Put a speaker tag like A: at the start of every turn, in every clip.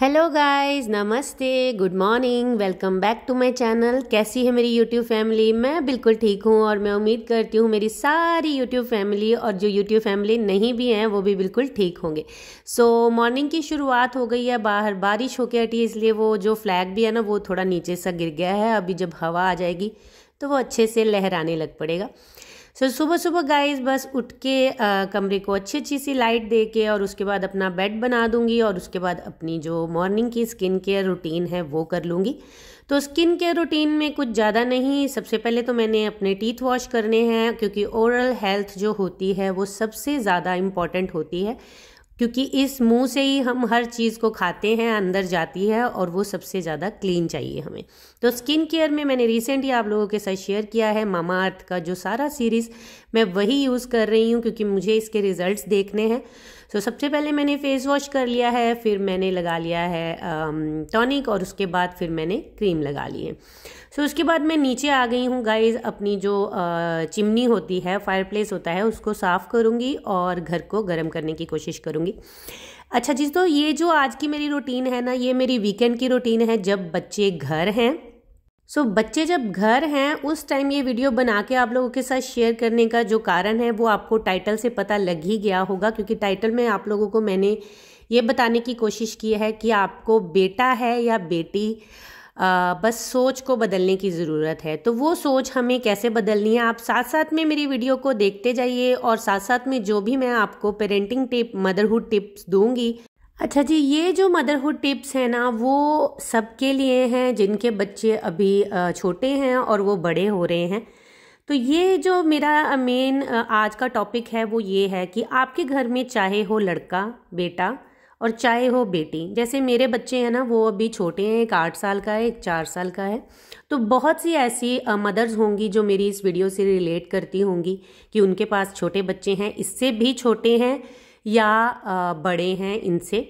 A: Hello guys नमस्ते good morning welcome back to my channel कैसी है मेरी यूट्यूब फैमिली मैं बिल्कुल ठीक हूँ और मैं उम्मीद करती हूँ मेरी सारी यूट्यूब फैमिली और जो यूट्यूब फैमिली नहीं भी हैं वो भी बिल्कुल ठीक होंगे सो so, मॉर्निंग की शुरुआत हो गई है बाहर बारिश होके हटी है इसलिए वो जो फ्लैग भी है ना वो थोड़ा नीचे सा गिर गया है अभी जब हवा आ जाएगी तो वो अच्छे से लहराने लग पड़ेगा सो so, सुबह सुबह गाइस बस उठ के आ, कमरे को अच्छी अच्छी सी लाइट दे के और उसके बाद अपना बेड बना दूंगी और उसके बाद अपनी जो मॉर्निंग की स्किन केयर रूटीन है वो कर लूँगी तो स्किन केयर रूटीन में कुछ ज़्यादा नहीं सबसे पहले तो मैंने अपने टीथ वॉश करने हैं क्योंकि ओरल हेल्थ जो होती है वो सबसे ज़्यादा इम्पॉर्टेंट होती है क्योंकि इस मुंह से ही हम हर चीज़ को खाते हैं अंदर जाती है और वो सबसे ज़्यादा क्लीन चाहिए हमें तो स्किन केयर में मैंने रिसेंटली आप लोगों के साथ शेयर किया है मामा अर्थ का जो सारा सीरीज़ मैं वही यूज़ कर रही हूँ क्योंकि मुझे इसके रिज़ल्ट देखने हैं सो so, सबसे पहले मैंने फेस वॉश कर लिया है फिर मैंने लगा लिया है टॉनिक um, और उसके बाद फिर मैंने क्रीम लगा ली है सो so, उसके बाद मैं नीचे आ गई हूँ गाइज अपनी जो uh, चिमनी होती है फायर होता है उसको साफ़ करूँगी और घर को गर्म करने की कोशिश करूँगी अच्छा जी तो ये जो आज की मेरी रूटीन है ना ये मेरी वीकेंड की रूटीन है जब बच्चे घर हैं सो so, बच्चे जब घर हैं उस टाइम ये वीडियो बना के आप लोगों के साथ शेयर करने का जो कारण है वो आपको टाइटल से पता लग ही गया होगा क्योंकि टाइटल में आप लोगों को मैंने ये बताने की कोशिश की है कि आपको बेटा है या बेटी आ, बस सोच को बदलने की ज़रूरत है तो वो सोच हमें कैसे बदलनी है आप साथ साथ में मेरी वीडियो को देखते जाइए और साथ साथ में जो भी मैं आपको पेरेंटिंग टिप मदरहुड टिप्स दूंगी अच्छा जी ये जो मदरहुड टिप्स हैं ना वो सबके लिए हैं जिनके बच्चे अभी छोटे हैं और वो बड़े हो रहे हैं तो ये जो मेरा मेन आज का टॉपिक है वो ये है कि आपके घर में चाहे हो लड़का बेटा और चाहे हो बेटी जैसे मेरे बच्चे हैं ना वो अभी छोटे हैं एक आठ साल का है एक चार साल का है तो बहुत सी ऐसी मदर्स होंगी जो मेरी इस वीडियो से रिलेट करती होंगी कि उनके पास छोटे बच्चे हैं इससे भी छोटे हैं या बड़े हैं इनसे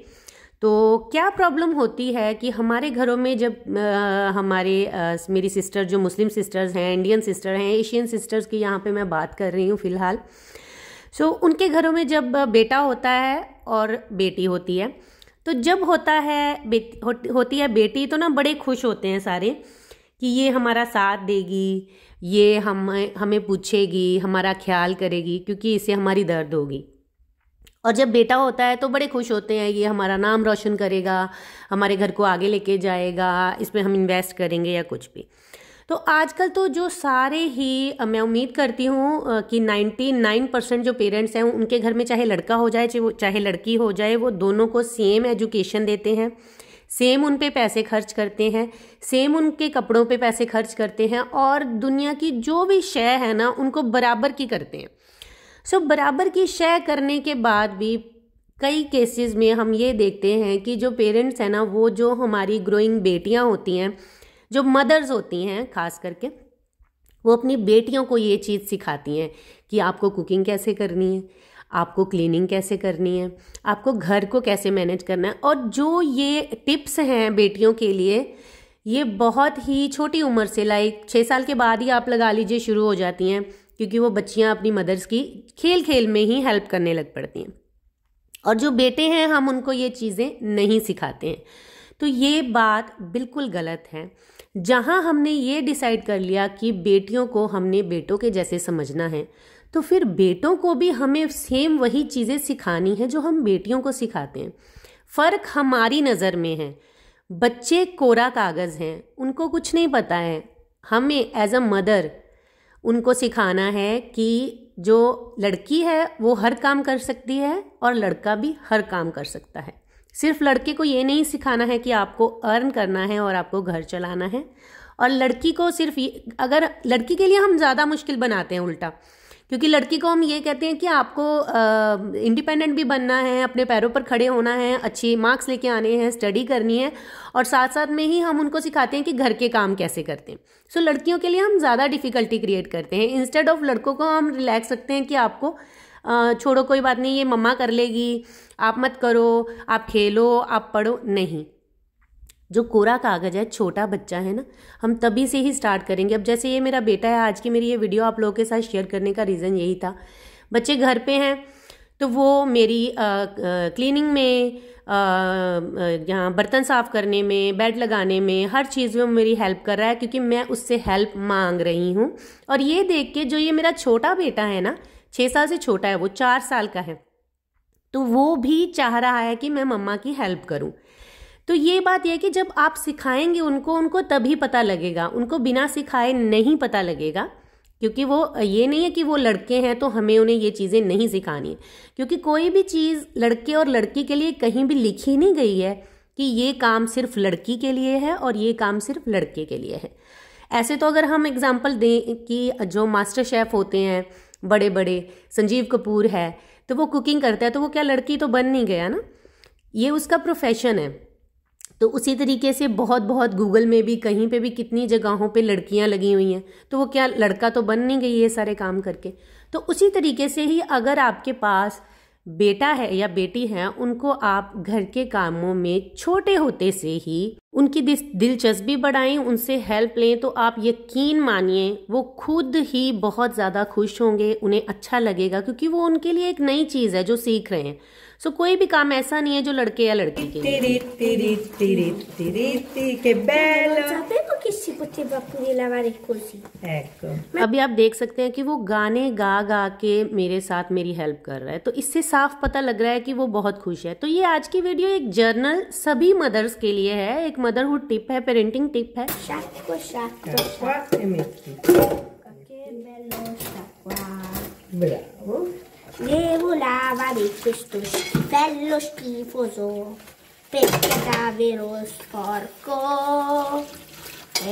A: तो क्या प्रॉब्लम होती है कि हमारे घरों में जब आ, हमारे आ, मेरी सिस्टर जो मुस्लिम सिस्टर्स हैं इंडियन सिस्टर हैं एशियन सिस्टर्स की यहाँ पे मैं बात कर रही हूँ फ़िलहाल सो so, उनके घरों में जब बेटा होता है और बेटी होती है तो जब होता है बेटी हो, होती है बेटी तो ना बड़े खुश होते हैं सारे कि ये हमारा साथ देगी ये हम हमें पूछेगी हमारा ख्याल करेगी क्योंकि इससे हमारी दर्द होगी और जब बेटा होता है तो बड़े खुश होते हैं ये हमारा नाम रोशन करेगा हमारे घर को आगे लेके जाएगा इसमें हम इन्वेस्ट करेंगे या कुछ भी तो आजकल तो जो सारे ही मैं उम्मीद करती हूँ कि 99 परसेंट जो पेरेंट्स हैं उनके घर में चाहे लड़का हो जाए चाहे चाहे लड़की हो जाए वो दोनों को सेम एजुकेशन देते हैं सेम उन पे पैसे खर्च करते हैं सेम उनके कपड़ों पे पैसे खर्च करते हैं और दुनिया की जो भी शय है ना उनको बराबर की करते हैं सो बराबर की शय करने के बाद भी कई केसेस में हम ये देखते हैं कि जो पेरेंट्स हैं ना वो जो हमारी ग्रोइंग बेटियां होती हैं जो मदर्स होती हैं खास करके वो अपनी बेटियों को ये चीज़ सिखाती हैं कि आपको कुकिंग कैसे करनी है आपको क्लीनिंग कैसे करनी है आपको घर को कैसे मैनेज करना है और जो ये टिप्स हैं बेटियों के लिए ये बहुत ही छोटी उम्र से लाइक छः साल के बाद ही आप लगा लीजिए शुरू हो जाती हैं क्योंकि वो बच्चियाँ अपनी मदर्स की खेल खेल में ही हेल्प करने लग पड़ती हैं और जो बेटे हैं हम उनको ये चीज़ें नहीं सिखाते हैं तो ये बात बिल्कुल गलत है जहाँ हमने ये डिसाइड कर लिया कि बेटियों को हमने बेटों के जैसे समझना है तो फिर बेटों को भी हमें सेम वही चीज़ें सिखानी है जो हम बेटियों को सिखाते हैं फ़र्क हमारी नज़र में है बच्चे कोरा कागज़ हैं उनको कुछ नहीं पता है हमें एज अ मदर उनको सिखाना है कि जो लड़की है वो हर काम कर सकती है और लड़का भी हर काम कर सकता है सिर्फ लड़के को ये नहीं सिखाना है कि आपको अर्न करना है और आपको घर चलाना है और लड़की को सिर्फ अगर लड़की के लिए हम ज़्यादा मुश्किल बनाते हैं उल्टा क्योंकि लड़की को हम ये कहते हैं कि आपको इंडिपेंडेंट भी बनना है अपने पैरों पर खड़े होना है अच्छे मार्क्स लेके आने हैं स्टडी करनी है और साथ साथ में ही हम उनको सिखाते हैं कि घर के काम कैसे करते हैं सो so, लड़कियों के लिए हम ज़्यादा डिफ़िकल्टी क्रिएट करते हैं इंस्टेड ऑफ लड़कों को हम रिलैक्स रखते हैं कि आपको छोड़ो कोई बात नहीं ये मम्मा कर लेगी आप मत करो आप खेलो आप पढ़ो नहीं जो कोरा कागज़ है छोटा बच्चा है ना हम तभी से ही स्टार्ट करेंगे अब जैसे ये मेरा बेटा है आज की मेरी ये वीडियो आप लोगों के साथ शेयर करने का रीज़न यही था बच्चे घर पे हैं तो वो मेरी आ, आ, क्लीनिंग में यहाँ बर्तन साफ़ करने में बेड लगाने में हर चीज़ में मेरी हेल्प कर रहा है क्योंकि मैं उससे हेल्प मांग रही हूँ और ये देख के जो ये मेरा छोटा बेटा है ना छः साल से छोटा है वो चार साल का है तो वो भी चाह रहा है कि मैं मम्मा की हेल्प करूँ तो ये बात यह कि जब आप सिखाएंगे उनको उनको तभी पता लगेगा उनको बिना सिखाए नहीं पता लगेगा क्योंकि वो ये नहीं है कि वो लड़के हैं तो हमें उन्हें ये चीज़ें नहीं सिखानी है क्योंकि कोई भी चीज़ लड़के और लड़की के लिए कहीं भी लिखी नहीं गई है कि ये काम सिर्फ लड़की के लिए है और ये काम सिर्फ लड़के के लिए है ऐसे तो अगर हम एग्जाम्पल दें कि जो मास्टर शेफ़ होते हैं बड़े बड़े संजीव कपूर है तो वो कुकिंग करता है तो वो क्या लड़की तो बन नहीं गया ना ये उसका प्रोफेशन है तो उसी तरीके से बहुत बहुत गूगल में भी कहीं पे भी कितनी जगहों पे लड़कियां लगी हुई हैं तो वो क्या लड़का तो बन नहीं गई है सारे काम करके तो उसी तरीके से ही अगर आपके पास बेटा है या बेटी है उनको आप घर के कामों में छोटे होते से ही उनकी दिलचस्पी बढ़ाएं उनसे हेल्प लें तो आप यकीन मानिए वो खुद ही बहुत ज़्यादा खुश होंगे उन्हें अच्छा लगेगा क्योंकि वो उनके लिए एक नई चीज़ है जो सीख रहे हैं सो so, कोई भी काम ऐसा नहीं है जो लड़के या लड़की के अभी आप देख सकते हैं कि वो गाने गा गा के मेरे साथ मेरी हेल्प कर रहा है तो इससे साफ पता लग रहा है कि वो बहुत खुश है तो ये आज की वीडियो एक जर्नल सभी मदर्स के लिए है एक मदरहुड टिप है पेरेंटिंग टिप है sciacqua, sciacqua, sciacqua e metti. Che bello sciacqua. Bravo. Devo lavare questo bello schifoso perché è davvero sporco.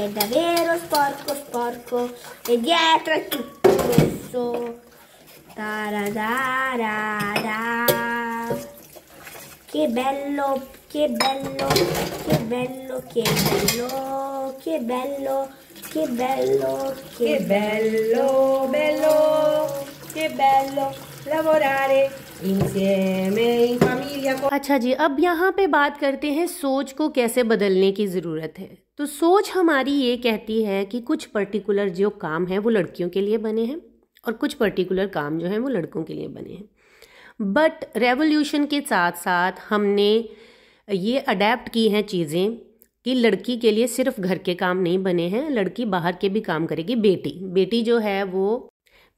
A: È davvero sporco, sporco. E dietro è tutto rosso. taradarada Che bello che bello, che bello, che bello, che bello, che bello, che bello, bello, che bello lavorare अच्छा जी अब यहाँ पे बात करते हैं सोच को कैसे बदलने की ज़रूरत है तो सोच हमारी ये कहती है कि कुछ पर्टिकुलर जो काम है वो लड़कियों के लिए बने हैं और कुछ पर्टिकुलर काम जो है वो लड़कों के लिए बने हैं बट रेवोल्यूशन के साथ साथ हमने ये अडेप्ट की हैं चीज़ें कि लड़की के लिए सिर्फ घर के काम नहीं बने हैं लड़की बाहर के भी काम करेगी बेटी बेटी जो है वो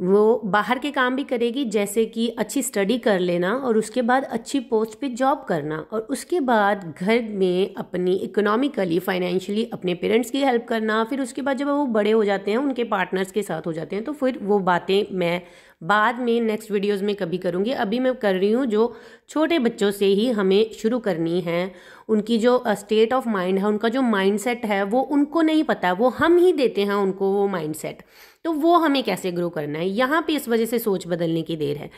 A: वो बाहर के काम भी करेगी जैसे कि अच्छी स्टडी कर लेना और उसके बाद अच्छी पोस्ट पे जॉब करना और उसके बाद घर में अपनी इकोनॉमिकली फाइनेंशियली अपने पेरेंट्स की हेल्प करना फिर उसके बाद जब वो बड़े हो जाते हैं उनके पार्टनर्स के साथ हो जाते हैं तो फिर वो बातें मैं बाद में नेक्स्ट वीडियोस में कभी करूँगी अभी मैं कर रही हूँ जो छोटे बच्चों से ही हमें शुरू करनी है उनकी जो स्टेट ऑफ माइंड है उनका जो माइंडसेट है वो उनको नहीं पता वो हम ही देते हैं उनको वो माइंडसेट तो वो हमें कैसे ग्रो करना है यहाँ पे इस वजह से सोच बदलने की देर है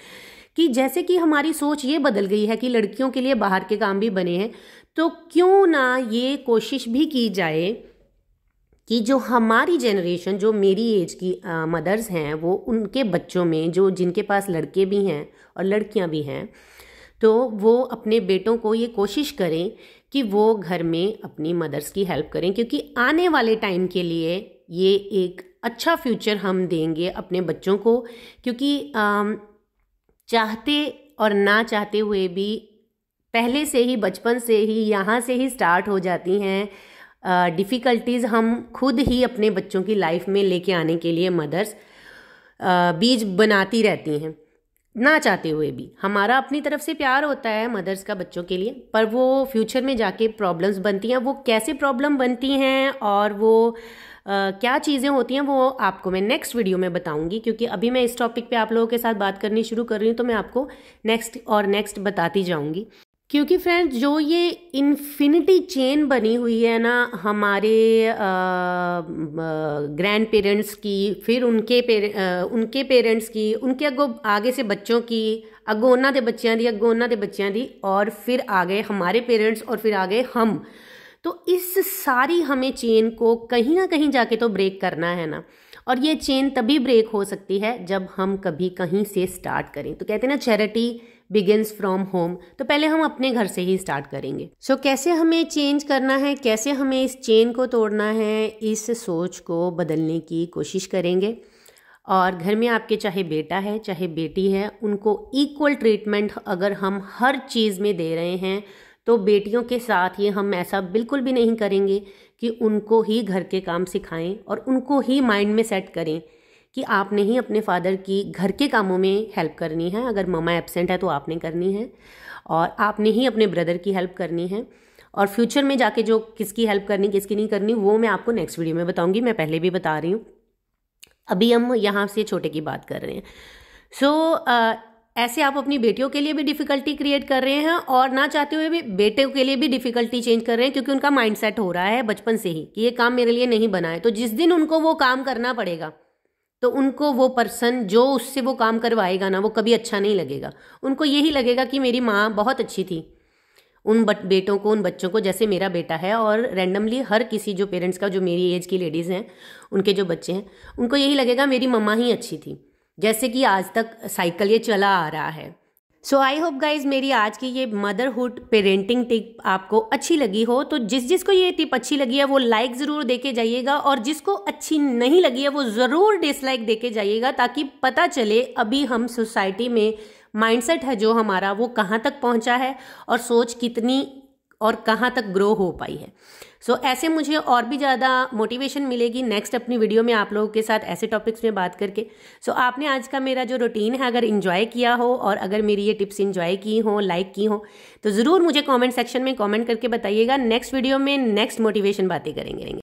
A: कि जैसे कि हमारी सोच ये बदल गई है कि लड़कियों के लिए बाहर के काम भी बने हैं तो क्यों ना ये कोशिश भी की जाए कि जो हमारी जनरेशन जो मेरी एज की मदर्स हैं वो उनके बच्चों में जो जिनके पास लड़के भी हैं और लड़कियां भी हैं तो वो अपने बेटों को ये कोशिश करें कि वो घर में अपनी मदर्स की हेल्प करें क्योंकि आने वाले टाइम के लिए ये एक अच्छा फ्यूचर हम देंगे अपने बच्चों को क्योंकि चाहते और ना चाहते हुए भी पहले से ही बचपन से ही यहाँ से ही स्टार्ट हो जाती हैं डिफ़िकल्टीज़ हम खुद ही अपने बच्चों की लाइफ में लेके आने के लिए मदर्स बीज बनाती रहती हैं ना चाहते हुए भी हमारा अपनी तरफ से प्यार होता है मदर्स का बच्चों के लिए पर वो फ्यूचर में जाके प्रॉब्लम्स बनती हैं वो कैसे प्रॉब्लम बनती हैं और वो आ, क्या चीज़ें होती हैं वो आपको मैं नेक्स्ट वीडियो में बताऊंगी क्योंकि अभी मैं इस टॉपिक पे आप लोगों के साथ बात करनी शुरू कर रही हूँ तो मैं आपको नेक्स्ट और नेक्स्ट बताती जाऊँगी क्योंकि फ्रेंड्स जो ये इन्फिनिटी चेन बनी हुई है ना हमारे ग्रैंड पेरेंट्स की फिर उनके पेर आ, उनके पेरेंट्स की उनके अगो आगे से बच्चों की अगो उन्हों के बच्चों की अगो के बच्चों की और फिर आगे हमारे पेरेंट्स और फिर आगे हम तो इस सारी हमें चेन को कहीं ना कहीं जाके तो ब्रेक करना है ना और ये चेन तभी ब्रेक हो सकती है जब हम कभी कहीं से स्टार्ट करें तो कहते हैं ना चैरिटी बिगिनस फ्रॉम होम तो पहले हम अपने घर से ही स्टार्ट करेंगे सो so, कैसे हमें चेंज करना है कैसे हमें इस चेन को तोड़ना है इस सोच को बदलने की कोशिश करेंगे और घर में आपके चाहे बेटा है चाहे बेटी है उनको इक्वल ट्रीटमेंट अगर हम हर चीज़ में दे रहे हैं तो बेटियों के साथ ये हम ऐसा बिल्कुल भी नहीं करेंगे कि उनको ही घर के काम सिखाएं और उनको ही माइंड में सेट करें कि आपने ही अपने फादर की घर के कामों में हेल्प करनी है अगर ममा एबसेंट है तो आपने करनी है और आपने ही अपने ब्रदर की हेल्प करनी है और फ्यूचर में जाके जो किसकी हेल्प करनी किसकी नहीं करनी वो मैं आपको नेक्स्ट वीडियो में बताऊंगी मैं पहले भी बता रही हूँ अभी हम यहाँ से छोटे की बात कर रहे हैं सो so, ऐसे आप अपनी बेटियों के लिए भी डिफ़िकल्टी क्रिएट कर रहे हैं और ना चाहते हुए भी बेटे के लिए भी डिफ़िकल्टी चेंज कर रहे हैं क्योंकि उनका माइंडसेट हो रहा है बचपन से ही कि ये काम मेरे लिए नहीं बना है तो जिस दिन उनको वो काम करना पड़ेगा तो उनको वो पर्सन जो उससे वो काम करवाएगा ना वो कभी अच्छा नहीं लगेगा उनको यही लगेगा कि मेरी माँ बहुत अच्छी थी उन बट बेटों को उन बच्चों को जैसे मेरा बेटा है और रैंडमली हर किसी जो पेरेंट्स का जो मेरी एज की लेडीज़ हैं उनके जो बच्चे हैं उनको यही लगेगा मेरी मम्मा ही अच्छी थी जैसे कि आज तक साइकिल ये चला आ रहा है सो आई होप गाइज मेरी आज की ये मदरहुड पेरेंटिंग टिप आपको अच्छी लगी हो तो जिस जिसको ये टिप अच्छी लगी है वो लाइक ज़रूर देके जाइएगा और जिसको अच्छी नहीं लगी है वो ज़रूर डिसलाइक देके जाइएगा ताकि पता चले अभी हम सोसाइटी में माइंडसेट है जो हमारा वो कहाँ तक पहुँचा है और सोच कितनी और कहाँ तक ग्रो हो पाई है सो so, ऐसे मुझे और भी ज़्यादा मोटिवेशन मिलेगी नेक्स्ट अपनी वीडियो में आप लोगों के साथ ऐसे टॉपिक्स में बात करके सो so, आपने आज का मेरा जो रूटीन है अगर इन्जॉय किया हो और अगर मेरी ये टिप्स इन्जॉय की हो लाइक की हो तो ज़रूर मुझे कॉमेंट सेक्शन में कॉमेंट करके बताइएगा नेक्स्ट वीडियो में नेक्स्ट मोटिवेशन बातें करेंगे